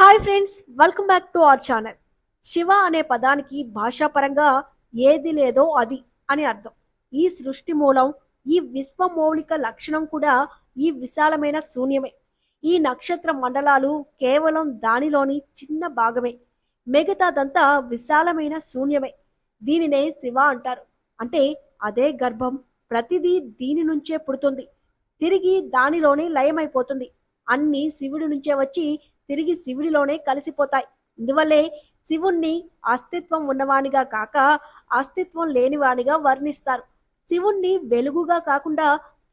hi friends welcome back to our channel Shiva అనే పదానికి భాషాపరంగా ఏది లేదో అది అని అర్థం ఈ సృష్టి మూలం ఈ విశ్వ మౌలిక లక్షణం కూడా ఈ విశాలమైన శూన్యమే ఈ నక్షత్ర మండలాలు కేవలం దానిలోని చిన్న భాగమే మిగతాదంతా విశాలమైన శూన్యమే దీనినే శివ అంటారు అంటే అదే గర్భం ప్రతిదీ దీని నుంచే పుడుతుంది తిరిగి దానిలోనే లయమైపోతుంది అన్ని శివుడి నుంచే వచ్చి తిరిగి శివుడిలోనే కలిసిపోతాయి ఇందువల్లే శివుణ్ణి అస్తిత్వం ఉన్నవానిగా కాక అస్తిత్వం లేనివానిగా వర్ణిస్తారు శివుణ్ణి వెలుగుగా కాకుండా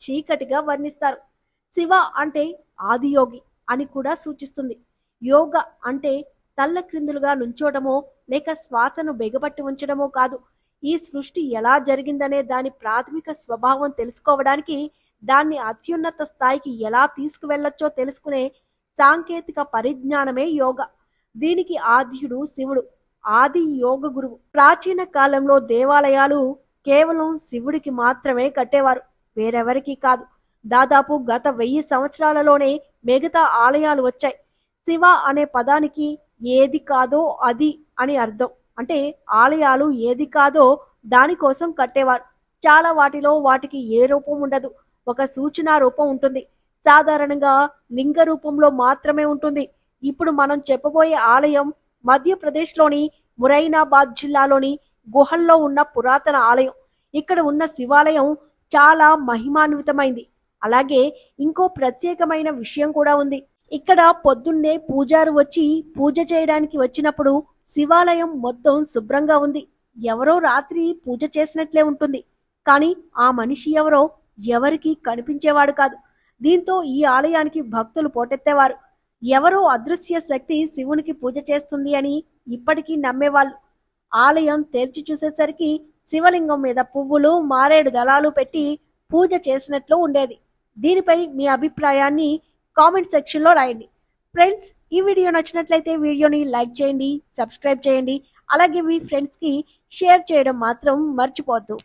చీకటిగా వర్ణిస్తారు శివ అంటే ఆదియోగి అని కూడా సూచిస్తుంది యోగ అంటే తల్ల క్రిందులుగా నుంచోటమో లేక శ్వాసను బెగపట్టి ఉంచడమో కాదు ఈ సృష్టి ఎలా జరిగిందనే దాని ప్రాథమిక స్వభావం తెలుసుకోవడానికి దాన్ని అత్యున్నత స్థాయికి ఎలా తీసుకువెళ్ళొచ్చో తెలుసుకునే సాంకేతిక పరిజ్ఞానమే యోగ దీనికి ఆద్యుడు శివుడు ఆది యోగ గురువు ప్రాచీన కాలంలో దేవాలయాలు కేవలం శివుడికి మాత్రమే కట్టేవారు వేరెవరికి కాదు దాదాపు గత వెయ్యి సంవత్సరాలలోనే మిగతా ఆలయాలు వచ్చాయి శివ అనే పదానికి ఏది కాదో అది అని అర్థం అంటే ఆలయాలు ఏది కాదో దానికోసం కట్టేవారు చాలా వాటిలో వాటికి ఏ రూపం ఉండదు ఒక సూచన రూపం ఉంటుంది సాధారణంగా లింగ రూపంలో మాత్రమే ఉంటుంది ఇప్పుడు మనం చెప్పబోయే ఆలయం మధ్యప్రదేశ్లోని మురైనాబాద్ జిల్లాలోని గుహల్లో ఉన్న పురాతన ఆలయం ఇక్కడ ఉన్న శివాలయం చాలా మహిమాన్వితమైంది అలాగే ఇంకో ప్రత్యేకమైన విషయం కూడా ఉంది ఇక్కడ పొద్దున్నే పూజారు వచ్చి పూజ చేయడానికి వచ్చినప్పుడు శివాలయం మొత్తం శుభ్రంగా ఉంది ఎవరో రాత్రి పూజ చేసినట్లే ఉంటుంది కానీ ఆ మనిషి ఎవరో ఎవరికీ కనిపించేవాడు కాదు దీంతో ఈ ఆలయానికి భక్తులు పోటెత్తేవారు ఎవరో అదృశ్య శక్తి శివునికి పూజ చేస్తుంది అని ఇప్పటికీ నమ్మేవాళ్ళు ఆలయం తెరిచి చూసేసరికి శివలింగం మీద పువ్వులు మారేడు దళాలు పెట్టి పూజ చేసినట్లు ఉండేది దీనిపై మీ అభిప్రాయాన్ని కామెంట్ సెక్షన్లో రాయండి ఫ్రెండ్స్ ఈ వీడియో నచ్చినట్లయితే వీడియోని లైక్ చేయండి సబ్స్క్రైబ్ చేయండి అలాగే మీ ఫ్రెండ్స్కి షేర్ చేయడం మాత్రం మర్చిపోద్దు